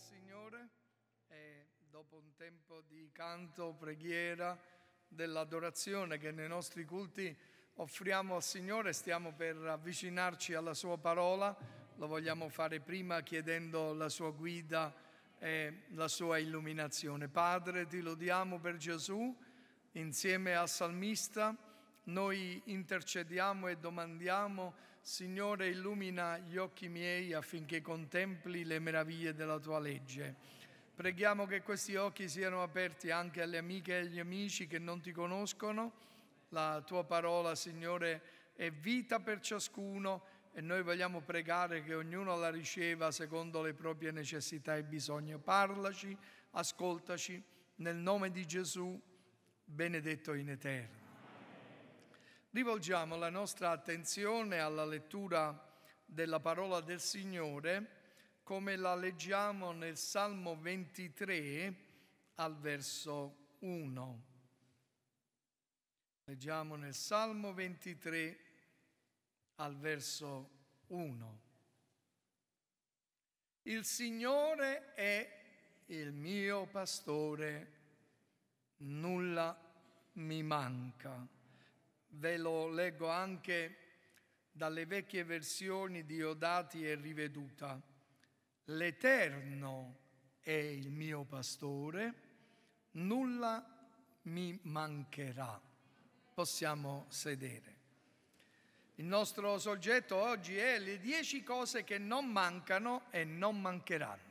Signore e dopo un tempo di canto, preghiera, dell'adorazione che nei nostri culti offriamo al Signore, stiamo per avvicinarci alla Sua parola, lo vogliamo fare prima chiedendo la Sua guida e la Sua illuminazione. Padre, ti lodiamo per Gesù, insieme al salmista noi intercediamo e domandiamo Signore, illumina gli occhi miei affinché contempli le meraviglie della tua legge. Preghiamo che questi occhi siano aperti anche alle amiche e agli amici che non ti conoscono. La tua parola, Signore, è vita per ciascuno e noi vogliamo pregare che ognuno la riceva secondo le proprie necessità e bisogni. Parlaci, ascoltaci, nel nome di Gesù, benedetto in eterno rivolgiamo la nostra attenzione alla lettura della parola del Signore come la leggiamo nel Salmo 23 al verso 1. Leggiamo nel Salmo 23 al verso 1. Il Signore è il mio pastore, nulla mi manca ve lo leggo anche dalle vecchie versioni di Odati e riveduta. L'Eterno è il mio pastore, nulla mi mancherà. Possiamo sedere. Il nostro soggetto oggi è le dieci cose che non mancano e non mancheranno.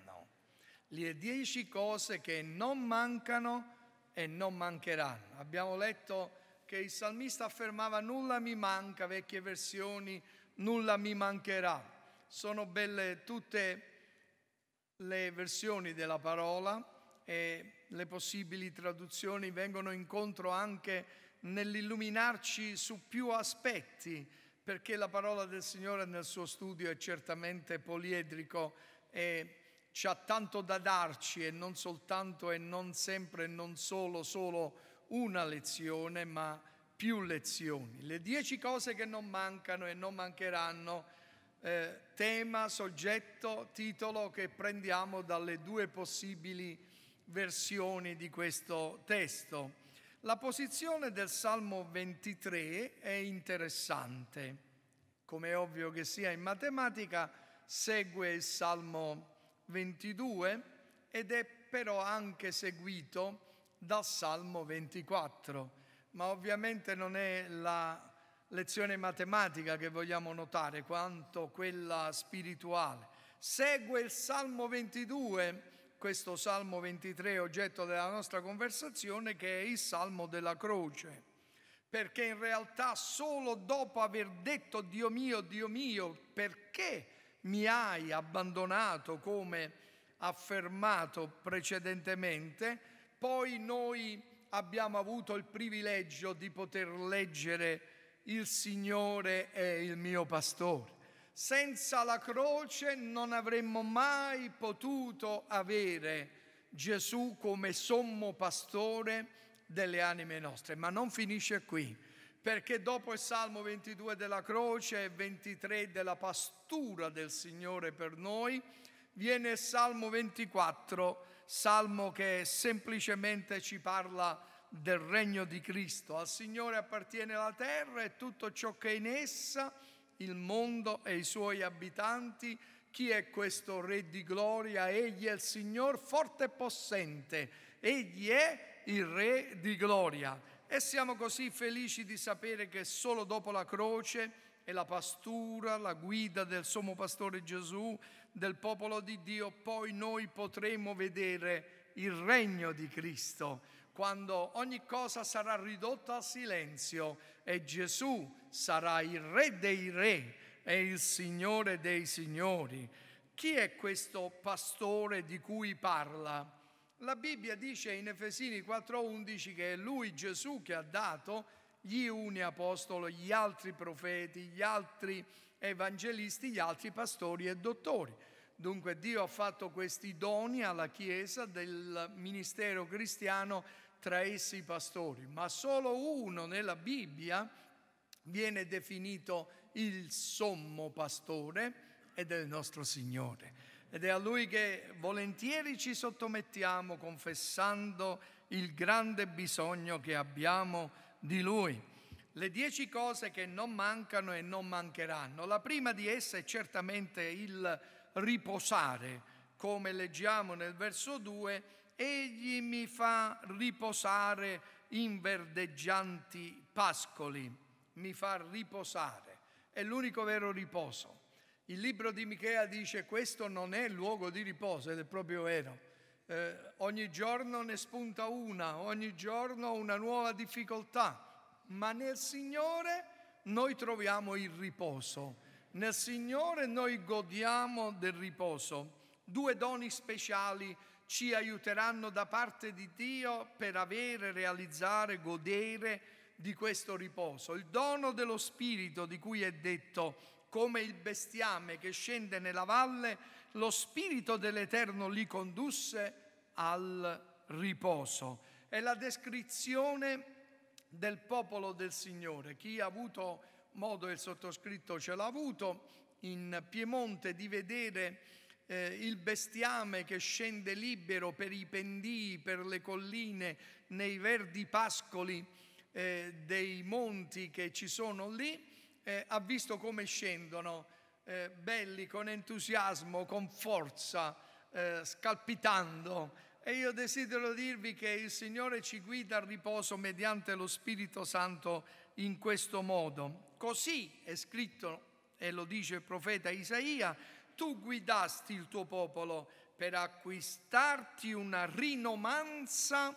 Le dieci cose che non mancano e non mancheranno. Abbiamo letto che il salmista affermava nulla mi manca, vecchie versioni, nulla mi mancherà. Sono belle tutte le versioni della parola e le possibili traduzioni vengono incontro anche nell'illuminarci su più aspetti, perché la parola del Signore nel suo studio è certamente poliedrico e ci ha tanto da darci e non soltanto e non sempre e non solo, solo una lezione, ma più lezioni. Le dieci cose che non mancano e non mancheranno, eh, tema, soggetto, titolo che prendiamo dalle due possibili versioni di questo testo. La posizione del Salmo 23 è interessante. Come è ovvio che sia in matematica, segue il Salmo 22 ed è però anche seguito dal Salmo 24, ma ovviamente non è la lezione matematica che vogliamo notare quanto quella spirituale. Segue il Salmo 22, questo Salmo 23 oggetto della nostra conversazione, che è il Salmo della croce, perché in realtà solo dopo aver detto Dio mio, Dio mio, perché mi hai abbandonato come affermato precedentemente, poi noi abbiamo avuto il privilegio di poter leggere il Signore è il mio pastore. Senza la croce non avremmo mai potuto avere Gesù come sommo pastore delle anime nostre. Ma non finisce qui, perché dopo il Salmo 22 della croce e 23 della pastura del Signore per noi, viene il Salmo 24 salmo che semplicemente ci parla del regno di Cristo. Al Signore appartiene la terra e tutto ciò che è in essa, il mondo e i suoi abitanti. Chi è questo Re di gloria? Egli è il Signore forte e possente. Egli è il Re di gloria. E siamo così felici di sapere che solo dopo la croce e la pastura, la guida del Sommo Pastore Gesù, del popolo di Dio, poi noi potremo vedere il regno di Cristo, quando ogni cosa sarà ridotta al silenzio e Gesù sarà il Re dei Re e il Signore dei Signori. Chi è questo pastore di cui parla? La Bibbia dice in Efesini 4:11 che è lui Gesù che ha dato gli uni apostoli, gli altri profeti, gli altri evangelisti, gli altri pastori e dottori. Dunque Dio ha fatto questi doni alla Chiesa del ministero cristiano tra essi i pastori, ma solo uno nella Bibbia viene definito il sommo pastore ed è il nostro Signore. Ed è a Lui che volentieri ci sottomettiamo confessando il grande bisogno che abbiamo di Lui. Le dieci cose che non mancano e non mancheranno. La prima di esse è certamente il riposare. Come leggiamo nel verso 2, egli mi fa riposare in verdeggianti pascoli, mi fa riposare. È l'unico vero riposo. Il libro di Michea dice questo non è luogo di riposo ed è proprio vero. Eh, ogni giorno ne spunta una, ogni giorno una nuova difficoltà, ma nel Signore noi troviamo il riposo nel Signore noi godiamo del riposo. Due doni speciali ci aiuteranno da parte di Dio per avere, realizzare, godere di questo riposo. Il dono dello Spirito di cui è detto come il bestiame che scende nella valle, lo Spirito dell'Eterno li condusse al riposo. È la descrizione del popolo del Signore. Chi ha avuto modo il sottoscritto ce l'ha avuto, in Piemonte di vedere eh, il bestiame che scende libero per i pendii, per le colline, nei verdi pascoli eh, dei monti che ci sono lì, eh, ha visto come scendono, eh, belli, con entusiasmo, con forza, eh, scalpitando. E io desidero dirvi che il Signore ci guida al riposo mediante lo Spirito Santo in questo modo. Così è scritto, e lo dice il profeta Isaia, tu guidasti il tuo popolo per acquistarti una rinomanza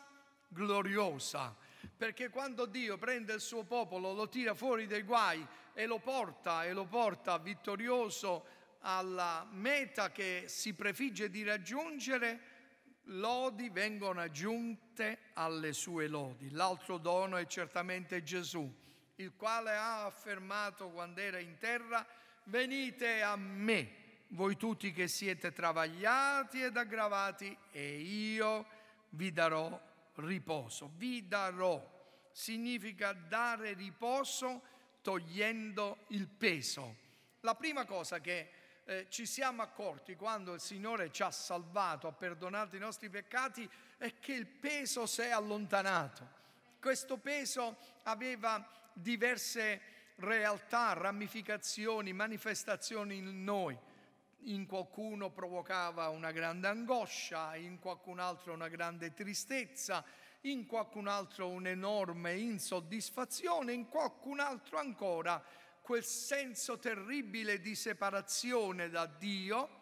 gloriosa. Perché quando Dio prende il suo popolo, lo tira fuori dai guai e lo porta e lo porta vittorioso alla meta che si prefigge di raggiungere, lodi vengono aggiunte alle sue lodi. L'altro dono è certamente Gesù il quale ha affermato quando era in terra, venite a me, voi tutti che siete travagliati ed aggravati, e io vi darò riposo. Vi darò significa dare riposo togliendo il peso. La prima cosa che eh, ci siamo accorti quando il Signore ci ha salvato, ha perdonato i nostri peccati, è che il peso si è allontanato. Questo peso aveva diverse realtà, ramificazioni, manifestazioni in noi. In qualcuno provocava una grande angoscia, in qualcun altro una grande tristezza, in qualcun altro un'enorme insoddisfazione, in qualcun altro ancora quel senso terribile di separazione da Dio,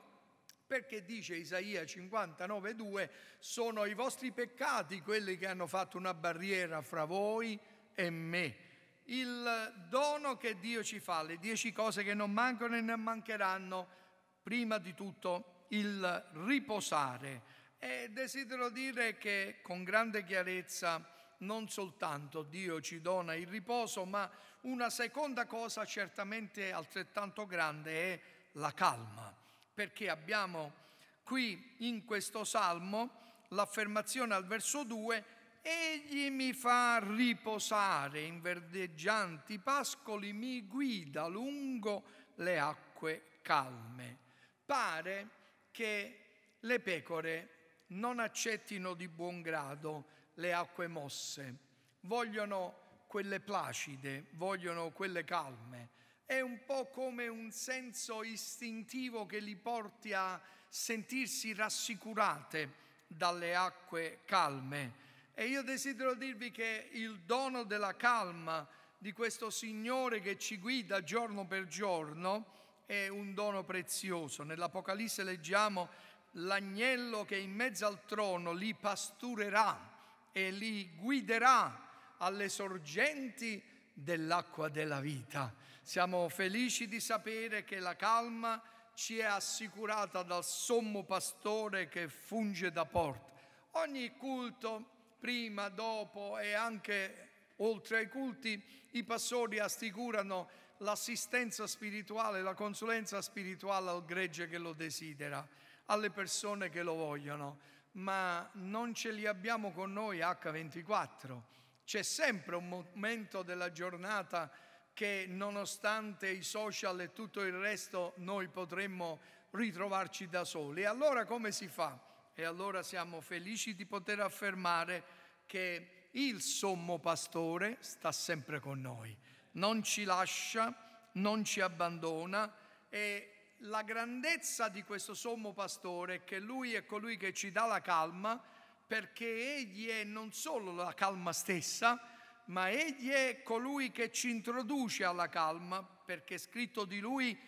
perché dice Isaia 59,2, sono i vostri peccati quelli che hanno fatto una barriera fra voi e me il dono che Dio ci fa, le dieci cose che non mancano e non mancheranno, prima di tutto il riposare. E desidero dire che con grande chiarezza non soltanto Dio ci dona il riposo, ma una seconda cosa certamente altrettanto grande è la calma, perché abbiamo qui in questo salmo l'affermazione al verso 2 Egli mi fa riposare in verdeggianti pascoli, mi guida lungo le acque calme. Pare che le pecore non accettino di buon grado le acque mosse, vogliono quelle placide, vogliono quelle calme. È un po' come un senso istintivo che li porti a sentirsi rassicurate dalle acque calme e io desidero dirvi che il dono della calma di questo Signore che ci guida giorno per giorno è un dono prezioso. Nell'Apocalisse leggiamo l'agnello che in mezzo al trono li pasturerà e li guiderà alle sorgenti dell'acqua della vita. Siamo felici di sapere che la calma ci è assicurata dal sommo pastore che funge da porta. Ogni culto prima, dopo e anche oltre ai culti, i pastori assicurano l'assistenza spirituale, la consulenza spirituale al gregge che lo desidera, alle persone che lo vogliono, ma non ce li abbiamo con noi H24. C'è sempre un momento della giornata che nonostante i social e tutto il resto noi potremmo ritrovarci da soli. E allora come si fa? E allora siamo felici di poter affermare che il sommo pastore sta sempre con noi, non ci lascia, non ci abbandona e la grandezza di questo sommo pastore è che lui è colui che ci dà la calma perché egli è non solo la calma stessa, ma egli è colui che ci introduce alla calma perché è scritto di lui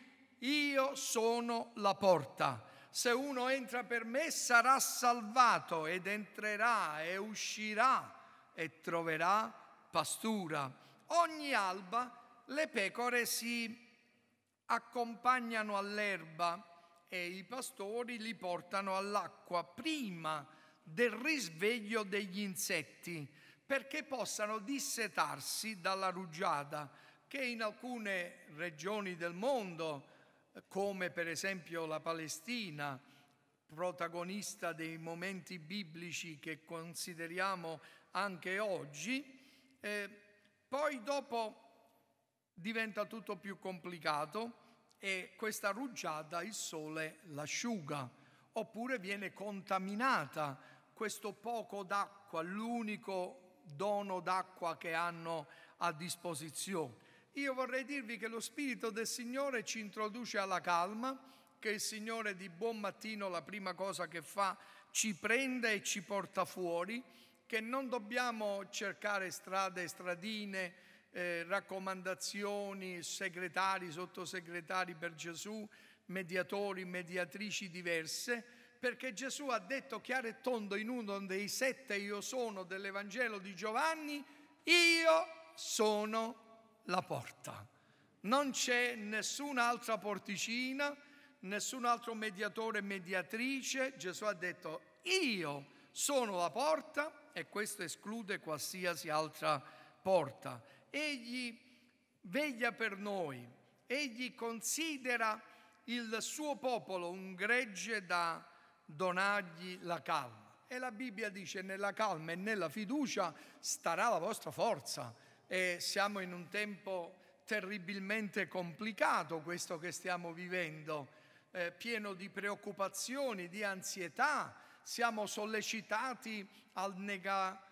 io sono la porta se uno entra per me sarà salvato ed entrerà e uscirà e troverà pastura. Ogni alba le pecore si accompagnano all'erba e i pastori li portano all'acqua prima del risveglio degli insetti perché possano dissetarsi dalla rugiada che in alcune regioni del mondo come per esempio la Palestina, protagonista dei momenti biblici che consideriamo anche oggi, eh, poi dopo diventa tutto più complicato e questa rugiada il sole l'asciuga, oppure viene contaminata questo poco d'acqua, l'unico dono d'acqua che hanno a disposizione. Io vorrei dirvi che lo Spirito del Signore ci introduce alla calma, che il Signore di buon mattino la prima cosa che fa ci prende e ci porta fuori, che non dobbiamo cercare strade, stradine, eh, raccomandazioni, segretari, sottosegretari per Gesù, mediatori, mediatrici diverse, perché Gesù ha detto chiaro e tondo in uno dei sette io sono dell'Evangelo di Giovanni, io sono la porta. Non c'è nessun'altra porticina, nessun altro mediatore mediatrice. Gesù ha detto, io sono la porta e questo esclude qualsiasi altra porta. Egli veglia per noi, egli considera il suo popolo un gregge da donargli la calma. E la Bibbia dice nella calma e nella fiducia starà la vostra forza e siamo in un tempo terribilmente complicato questo che stiamo vivendo, eh, pieno di preoccupazioni, di ansietà, siamo sollecitati al nega,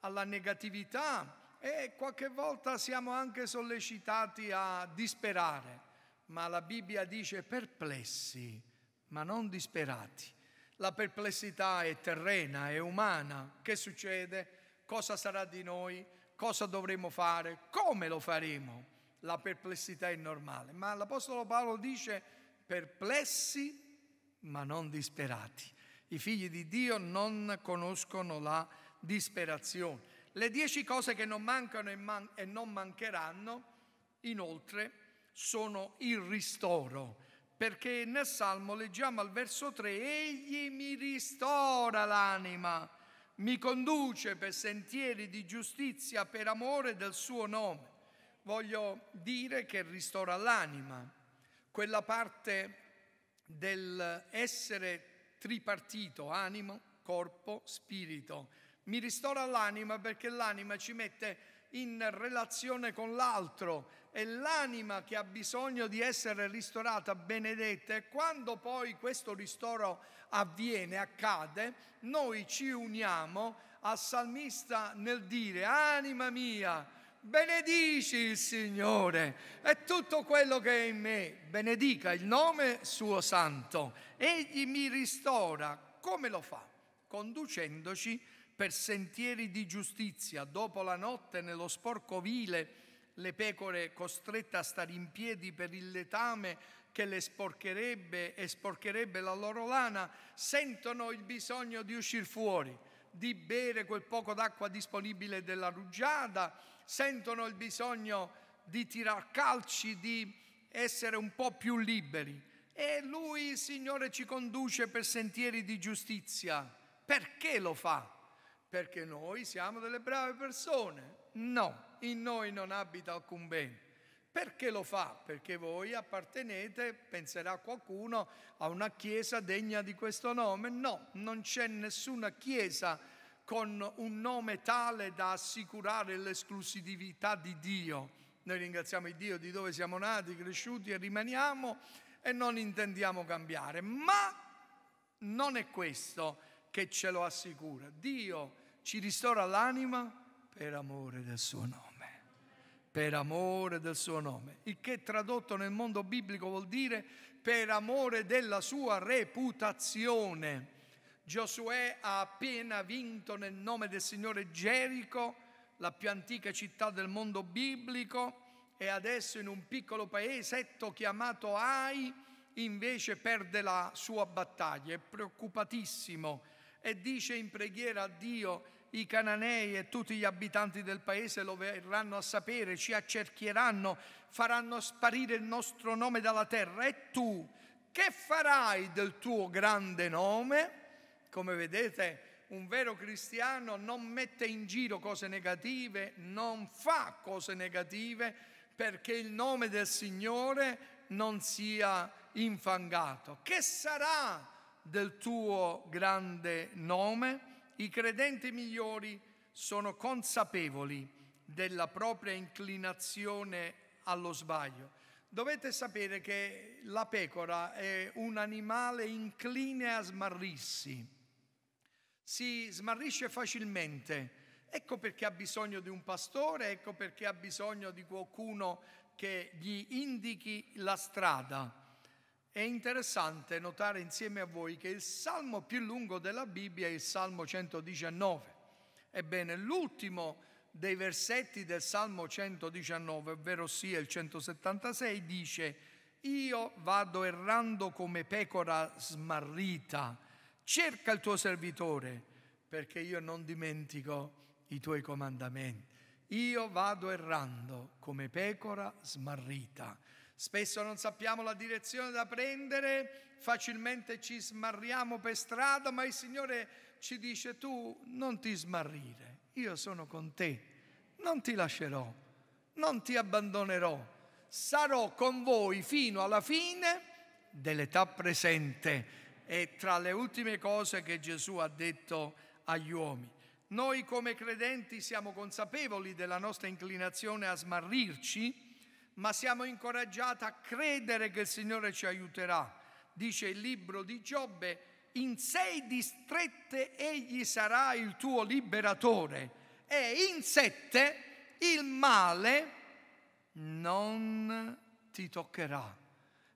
alla negatività e qualche volta siamo anche sollecitati a disperare, ma la Bibbia dice perplessi, ma non disperati. La perplessità è terrena, è umana. Che succede? Cosa sarà di noi? cosa dovremo fare, come lo faremo. La perplessità è normale, ma l'Apostolo Paolo dice perplessi ma non disperati. I figli di Dio non conoscono la disperazione. Le dieci cose che non mancano e, man- e non mancheranno, inoltre, sono il ristoro perché nel Salmo leggiamo al verso 3, Egli mi ristora l'anima, mi conduce per sentieri di giustizia per amore del suo nome. Voglio dire che ristora l'anima, quella parte dell'essere tripartito, animo, corpo, spirito. Mi ristora l'anima perché l'anima ci mette in relazione con l'altro e l'anima che ha bisogno di essere ristorata, benedetta e quando poi questo ristoro avviene, accade, noi ci uniamo al salmista nel dire anima mia, benedici il Signore e tutto quello che è in me, benedica il nome suo santo, egli mi ristora, come lo fa? Conducendoci per sentieri di giustizia, dopo la notte nello sporco vile, le pecore costrette a stare in piedi per il letame che le sporcherebbe e sporcherebbe la loro lana, sentono il bisogno di uscire fuori, di bere quel poco d'acqua disponibile della rugiada, sentono il bisogno di tirar calci, di essere un po' più liberi. E lui, Signore, ci conduce per sentieri di giustizia. Perché lo fa? perché noi siamo delle brave persone. No, in noi non abita alcun bene. Perché lo fa? Perché voi appartenete, penserà qualcuno, a una chiesa degna di questo nome? No, non c'è nessuna chiesa con un nome tale da assicurare l'esclusività di Dio. Noi ringraziamo Dio di dove siamo nati, cresciuti e rimaniamo e non intendiamo cambiare, ma non è questo che ce lo assicura. Dio ci ristora l'anima per amore del suo nome. Per amore del suo nome. Il che tradotto nel mondo biblico vuol dire per amore della sua reputazione. Giosuè ha appena vinto nel nome del Signore Gerico, la più antica città del mondo biblico, e adesso in un piccolo paesetto chiamato Ai invece perde la sua battaglia, è preoccupatissimo e dice in preghiera a Dio i cananei e tutti gli abitanti del paese lo verranno a sapere, ci accerchieranno, faranno sparire il nostro nome dalla terra. E tu che farai del tuo grande nome? Come vedete, un vero cristiano non mette in giro cose negative, non fa cose negative perché il nome del Signore non sia infangato. Che sarà del tuo grande nome? i credenti migliori sono consapevoli della propria inclinazione allo sbaglio. Dovete sapere che la pecora è un animale incline a smarrirsi, si smarrisce facilmente. Ecco perché ha bisogno di un pastore, ecco perché ha bisogno di qualcuno che gli indichi la strada. È interessante notare insieme a voi che il salmo più lungo della Bibbia è il Salmo 119. Ebbene, l'ultimo dei versetti del Salmo 119, ovvero sia il 176, dice io vado errando come pecora smarrita, cerca il tuo servitore, perché io non dimentico i tuoi comandamenti. Io vado errando come pecora smarrita. Spesso non sappiamo la direzione da prendere, facilmente ci smarriamo per strada, ma il Signore ci dice tu non ti smarrire, io sono con te, non ti lascerò, non ti abbandonerò, sarò con voi fino alla fine dell'età presente. È tra le ultime cose che Gesù ha detto agli uomini. Noi come credenti siamo consapevoli della nostra inclinazione a smarrirci, ma siamo incoraggiati a credere che il Signore ci aiuterà. Dice il libro di Giobbe, in sei distrette egli sarà il tuo liberatore e in sette il male non ti toccherà.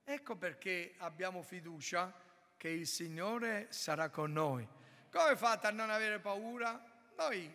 Ecco perché abbiamo fiducia che il Signore sarà con noi. Come fate a non avere paura? Noi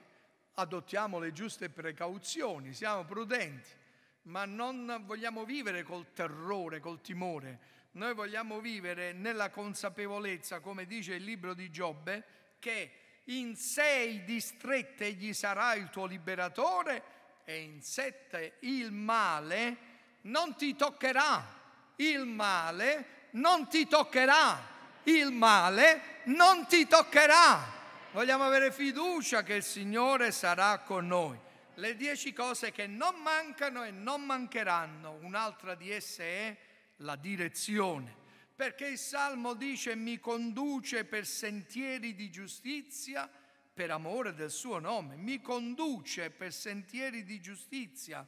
adottiamo le giuste precauzioni, siamo prudenti ma non vogliamo vivere col terrore, col timore. Noi vogliamo vivere nella consapevolezza, come dice il libro di Giobbe, che in sei distrette egli sarà il tuo liberatore e in sette il male non ti toccherà. Il male non ti toccherà. Il male non ti toccherà. Vogliamo avere fiducia che il Signore sarà con noi le dieci cose che non mancano e non mancheranno. Un'altra di esse è la direzione, perché il Salmo dice mi conduce per sentieri di giustizia per amore del suo nome, mi conduce per sentieri di giustizia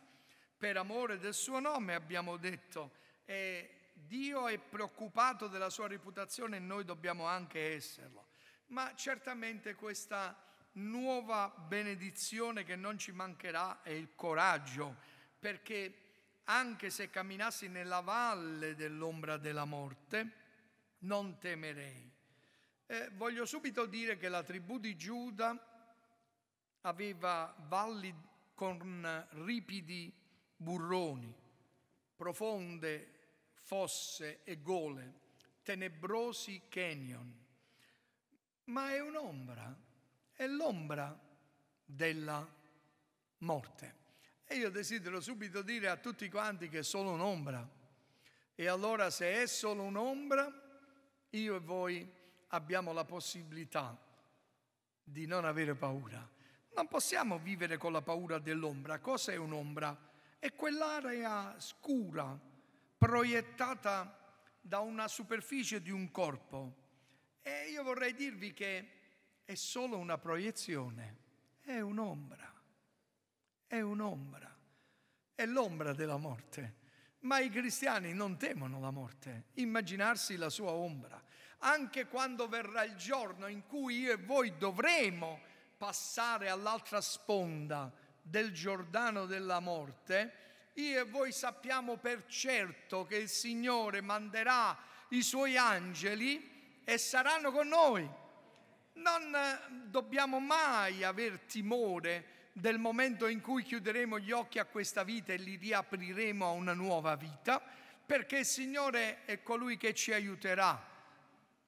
per amore del suo nome, abbiamo detto. E Dio è preoccupato della sua reputazione e noi dobbiamo anche esserlo. Ma certamente questa nuova benedizione che non ci mancherà è il coraggio, perché anche se camminassi nella valle dell'ombra della morte, non temerei. Eh, voglio subito dire che la tribù di Giuda aveva valli con ripidi burroni, profonde fosse e gole, tenebrosi canyon, ma è un'ombra è l'ombra della morte. E io desidero subito dire a tutti quanti che è solo un'ombra. E allora se è solo un'ombra, io e voi abbiamo la possibilità di non avere paura. Non possiamo vivere con la paura dell'ombra. Cos'è un'ombra? È quell'area scura proiettata da una superficie di un corpo. E io vorrei dirvi che è solo una proiezione, è un'ombra, è un'ombra, è l'ombra della morte. Ma i cristiani non temono la morte, immaginarsi la sua ombra, anche quando verrà il giorno in cui io e voi dovremo passare all'altra sponda del Giordano della morte, io e voi sappiamo per certo che il Signore manderà i suoi angeli e saranno con noi non eh, dobbiamo mai aver timore del momento in cui chiuderemo gli occhi a questa vita e li riapriremo a una nuova vita, perché il Signore è colui che ci aiuterà,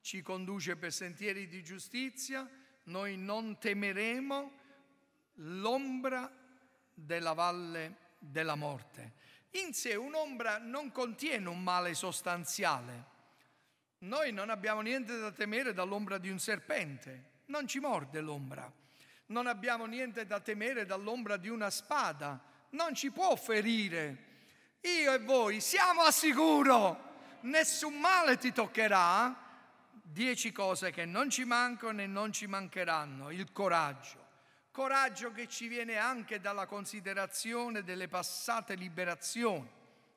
ci conduce per sentieri di giustizia, noi non temeremo l'ombra della valle della morte. In sé un'ombra non contiene un male sostanziale, noi non abbiamo niente da temere dall'ombra di un serpente, non ci morde l'ombra. Non abbiamo niente da temere dall'ombra di una spada, non ci può ferire. Io e voi siamo al sicuro, nessun male ti toccherà. Dieci cose che non ci mancano e non ci mancheranno. Il coraggio. Coraggio che ci viene anche dalla considerazione delle passate liberazioni.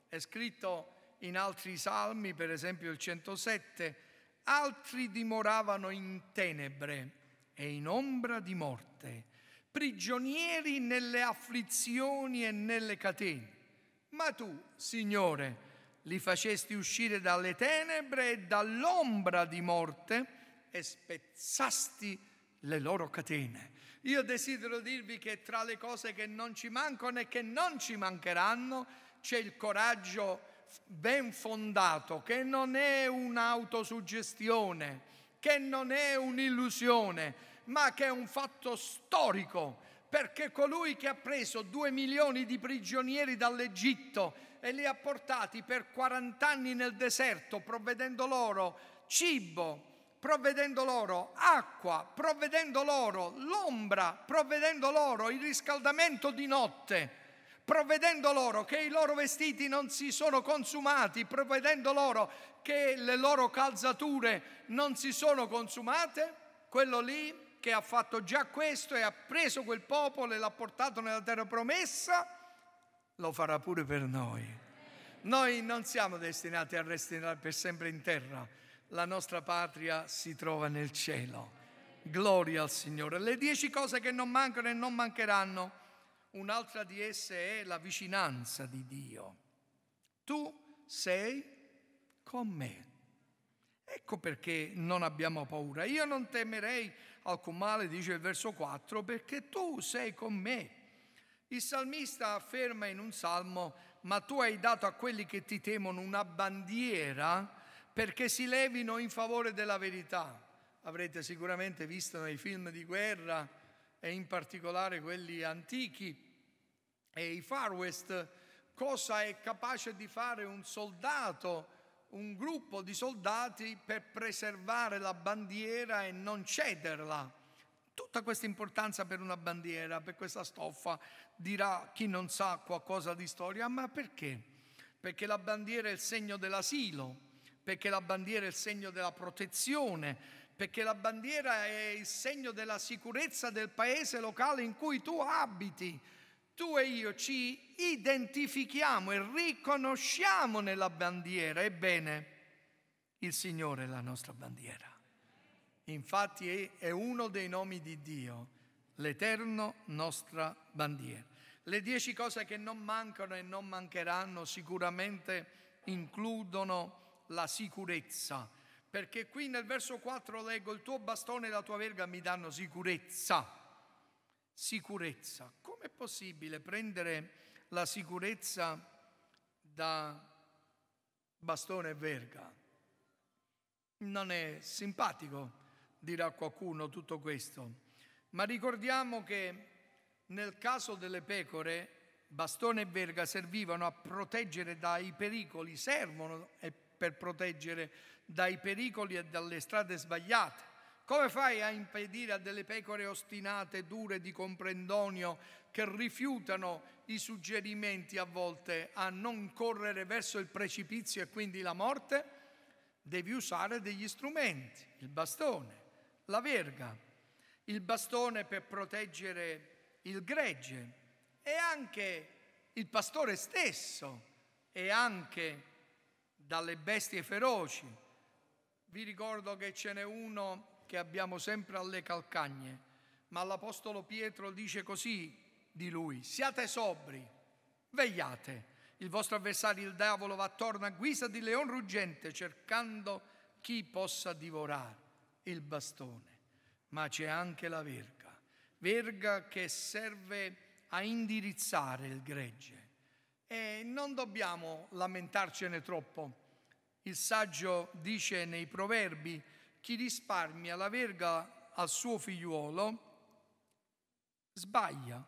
È scritto in altri salmi, per esempio il 107, altri dimoravano in tenebre e in ombra di morte, prigionieri nelle afflizioni e nelle catene. Ma tu, Signore, li facesti uscire dalle tenebre e dall'ombra di morte e spezzasti le loro catene. Io desidero dirvi che tra le cose che non ci mancano e che non ci mancheranno c'è il coraggio ben fondato, che non è un'autosuggestione, che non è un'illusione, ma che è un fatto storico, perché colui che ha preso due milioni di prigionieri dall'Egitto e li ha portati per 40 anni nel deserto, provvedendo loro cibo, provvedendo loro acqua, provvedendo loro l'ombra, provvedendo loro il riscaldamento di notte, provvedendo loro che i loro vestiti non si sono consumati, provvedendo loro che le loro calzature non si sono consumate, quello lì che ha fatto già questo e ha preso quel popolo e l'ha portato nella terra promessa, lo farà pure per noi. Noi non siamo destinati a restare per sempre in terra, la nostra patria si trova nel cielo. Gloria al Signore. Le dieci cose che non mancano e non mancheranno Un'altra di esse è la vicinanza di Dio. Tu sei con me. Ecco perché non abbiamo paura. Io non temerei alcun male, dice il verso 4, perché tu sei con me. Il salmista afferma in un salmo, ma tu hai dato a quelli che ti temono una bandiera perché si levino in favore della verità. Avrete sicuramente visto nei film di guerra e in particolare quelli antichi, e i Far West, cosa è capace di fare un soldato, un gruppo di soldati per preservare la bandiera e non cederla. Tutta questa importanza per una bandiera, per questa stoffa, dirà chi non sa qualcosa di storia, ma perché? Perché la bandiera è il segno dell'asilo, perché la bandiera è il segno della protezione, perché la bandiera è il segno della sicurezza del paese locale in cui tu abiti, tu e io ci identifichiamo e riconosciamo nella bandiera, ebbene, il Signore è la nostra bandiera. Infatti è uno dei nomi di Dio, l'eterno nostra bandiera. Le dieci cose che non mancano e non mancheranno sicuramente includono la sicurezza, perché qui nel verso 4 leggo il tuo bastone e la tua verga mi danno sicurezza sicurezza. Com'è possibile prendere la sicurezza da bastone e verga? Non è simpatico, dirà qualcuno, tutto questo, ma ricordiamo che nel caso delle pecore, bastone e verga servivano a proteggere dai pericoli, servono eh, per proteggere dai pericoli e dalle strade sbagliate. Come fai a impedire a delle pecore ostinate, dure di comprendonio, che rifiutano i suggerimenti a volte a non correre verso il precipizio e quindi la morte? Devi usare degli strumenti, il bastone, la verga, il bastone per proteggere il gregge e anche il pastore stesso e anche dalle bestie feroci. Vi ricordo che ce n'è uno che abbiamo sempre alle calcagne, ma l'Apostolo Pietro dice così di lui, siate sobri, vegliate, il vostro avversario il diavolo va attorno a guisa di leon ruggente cercando chi possa divorare il bastone, ma c'è anche la verga, verga che serve a indirizzare il gregge e non dobbiamo lamentarcene troppo. Il saggio dice nei proverbi chi risparmia la verga al suo figliuolo sbaglia.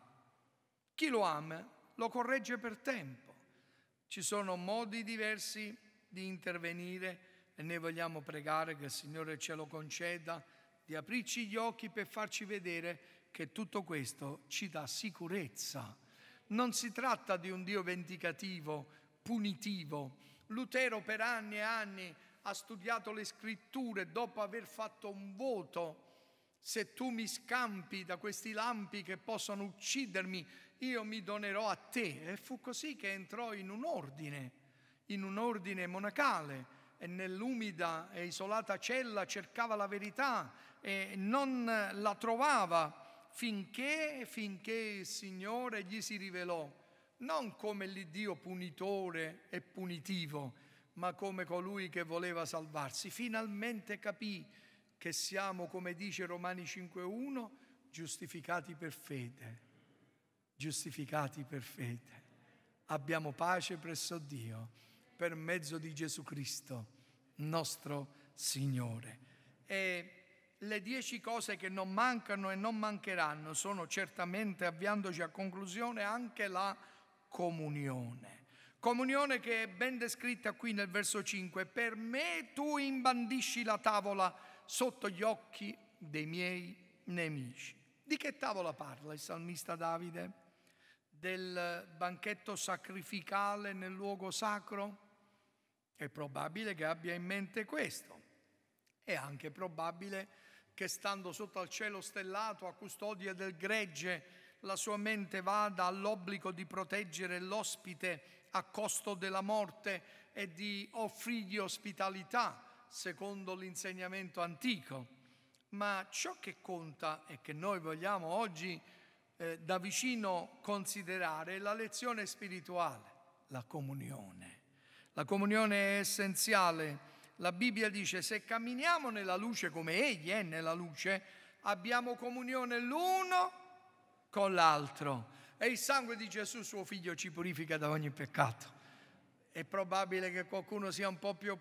Chi lo ama lo corregge per tempo. Ci sono modi diversi di intervenire e noi vogliamo pregare che il Signore ce lo conceda di aprirci gli occhi per farci vedere che tutto questo ci dà sicurezza. Non si tratta di un Dio vendicativo, punitivo. Lutero per anni e anni ha studiato le scritture dopo aver fatto un voto, se tu mi scampi da questi lampi che possono uccidermi, io mi donerò a te. E fu così che entrò in un ordine, in un ordine monacale e nell'umida e isolata cella cercava la verità e non la trovava finché, finché il Signore gli si rivelò, non come l'Iddio punitore e punitivo, ma come colui che voleva salvarsi. Finalmente capì che siamo, come dice Romani 5.1, giustificati per fede, giustificati per fede. Abbiamo pace presso Dio per mezzo di Gesù Cristo, nostro Signore. E le dieci cose che non mancano e non mancheranno sono certamente, avviandoci a conclusione, anche la comunione. Comunione che è ben descritta qui nel verso 5. Per me tu imbandisci la tavola sotto gli occhi dei miei nemici. Di che tavola parla il salmista Davide? Del banchetto sacrificale nel luogo sacro? È probabile che abbia in mente questo. È anche probabile che stando sotto al cielo stellato a custodia del gregge, la sua mente vada all'obbligo di proteggere l'ospite a costo della morte e di offrirgli ospitalità secondo l'insegnamento antico. Ma ciò che conta e che noi vogliamo oggi eh, da vicino considerare è la lezione spirituale, la comunione. La comunione è essenziale. La Bibbia dice se camminiamo nella luce come Egli è nella luce, abbiamo comunione l'uno con l'altro e il sangue di Gesù suo figlio ci purifica da ogni peccato. È probabile che qualcuno sia un po' più,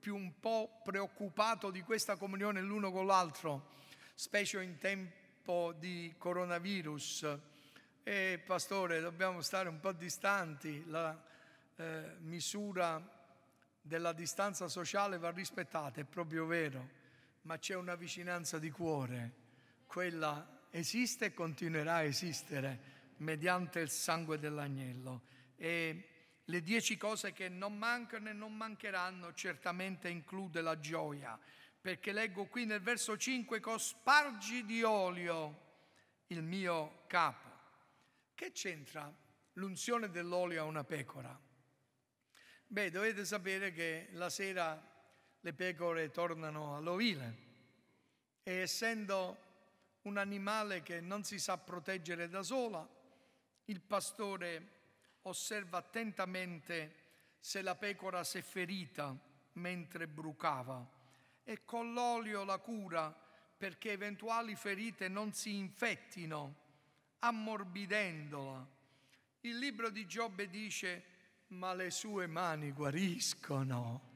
più un po preoccupato di questa comunione l'uno con l'altro, specie in tempo di coronavirus. E pastore, dobbiamo stare un po' distanti, la eh, misura della distanza sociale va rispettata, è proprio vero, ma c'è una vicinanza di cuore, quella esiste e continuerà a esistere mediante il sangue dell'agnello. E le dieci cose che non mancano e non mancheranno certamente include la gioia, perché leggo qui nel verso 5, cospargi di olio il mio capo. Che c'entra l'unzione dell'olio a una pecora? Beh, dovete sapere che la sera le pecore tornano all'ovile e essendo un animale che non si sa proteggere da sola, il pastore osserva attentamente se la pecora si è ferita mentre brucava e con l'olio la cura perché eventuali ferite non si infettino, ammorbidendola. Il libro di Giobbe dice, ma le sue mani guariscono.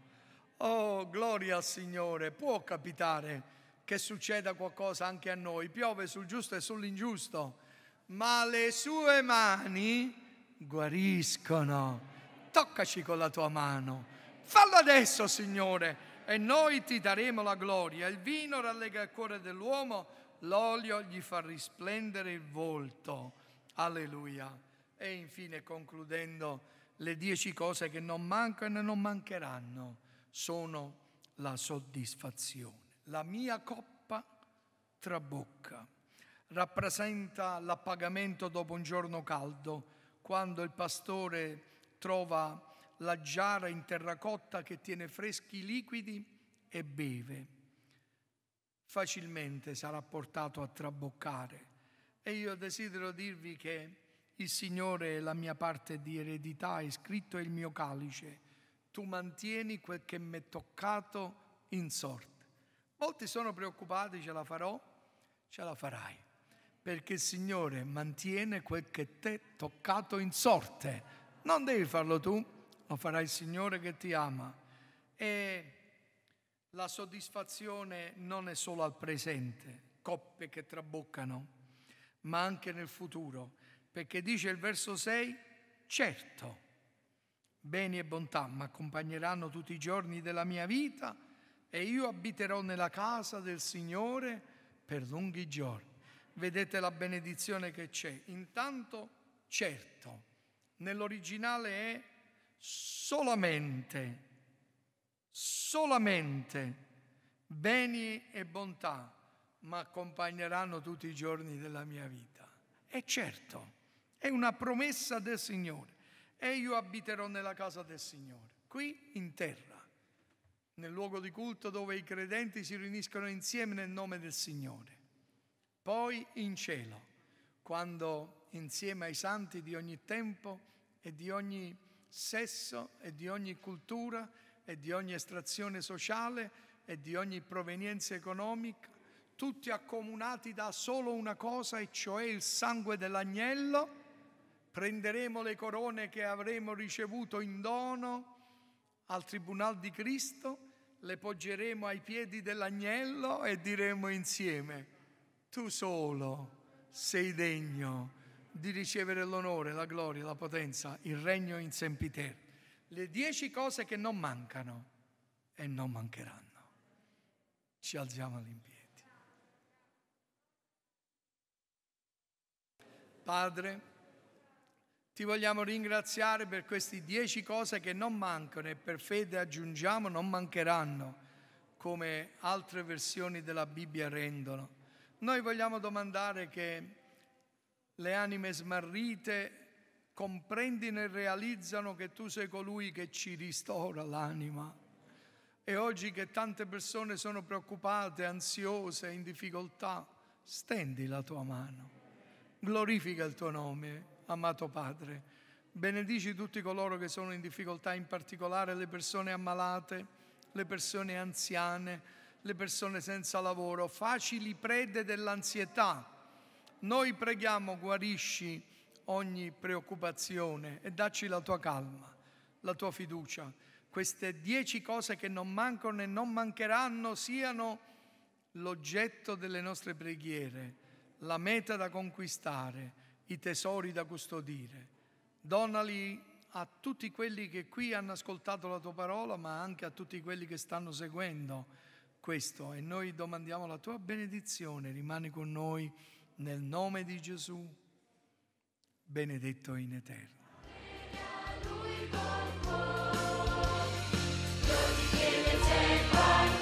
Oh, gloria al Signore, può capitare che succeda qualcosa anche a noi, piove sul giusto e sull'ingiusto ma le sue mani guariscono. Toccaci con la tua mano. Fallo adesso, Signore, e noi ti daremo la gloria. Il vino rallega il cuore dell'uomo, l'olio gli fa risplendere il volto. Alleluia. E infine, concludendo, le dieci cose che non mancano e non mancheranno sono la soddisfazione. La mia coppa trabocca rappresenta l'appagamento dopo un giorno caldo, quando il pastore trova la giara in terracotta che tiene freschi liquidi e beve. Facilmente sarà portato a traboccare. E io desidero dirvi che il Signore è la mia parte di eredità, è scritto il mio calice. Tu mantieni quel che mi è toccato in sorte. Molti sono preoccupati, ce la farò, ce la farai perché il Signore mantiene quel che ti è toccato in sorte. Non devi farlo tu, lo farà il Signore che ti ama. E la soddisfazione non è solo al presente, coppe che traboccano, ma anche nel futuro, perché dice il verso 6, certo, beni e bontà mi accompagneranno tutti i giorni della mia vita e io abiterò nella casa del Signore per lunghi giorni vedete la benedizione che c'è. Intanto, certo, nell'originale è solamente, solamente beni e bontà mi accompagneranno tutti i giorni della mia vita. È certo, è una promessa del Signore. E io abiterò nella casa del Signore, qui in terra, nel luogo di culto dove i credenti si riuniscono insieme nel nome del Signore. Poi in cielo, quando insieme ai santi di ogni tempo e di ogni sesso e di ogni cultura e di ogni estrazione sociale e di ogni provenienza economica, tutti accomunati da solo una cosa, e cioè il sangue dell'agnello, prenderemo le corone che avremo ricevuto in dono al Tribunal di Cristo, le poggeremo ai piedi dell'agnello e diremo insieme, tu solo sei degno di ricevere l'onore, la gloria, la potenza, il regno in sempiter. Le dieci cose che non mancano e non mancheranno. Ci alziamo all'impiedi. Padre, ti vogliamo ringraziare per queste dieci cose che non mancano e per fede aggiungiamo non mancheranno, come altre versioni della Bibbia rendono. Noi vogliamo domandare che le anime smarrite comprendino e realizzano che tu sei colui che ci ristora l'anima. E oggi che tante persone sono preoccupate, ansiose, in difficoltà, stendi la tua mano. Glorifica il tuo nome, amato Padre. Benedici tutti coloro che sono in difficoltà, in particolare le persone ammalate, le persone anziane, le persone senza lavoro, facili prede dell'ansietà. Noi preghiamo guarisci ogni preoccupazione e dacci la tua calma, la tua fiducia. Queste dieci cose che non mancano e non mancheranno siano l'oggetto delle nostre preghiere, la meta da conquistare, i tesori da custodire. Donali a tutti quelli che qui hanno ascoltato la tua parola, ma anche a tutti quelli che stanno seguendo questo e noi domandiamo la tua benedizione, rimani con noi nel nome di Gesù, benedetto in eterno. Lui con voi,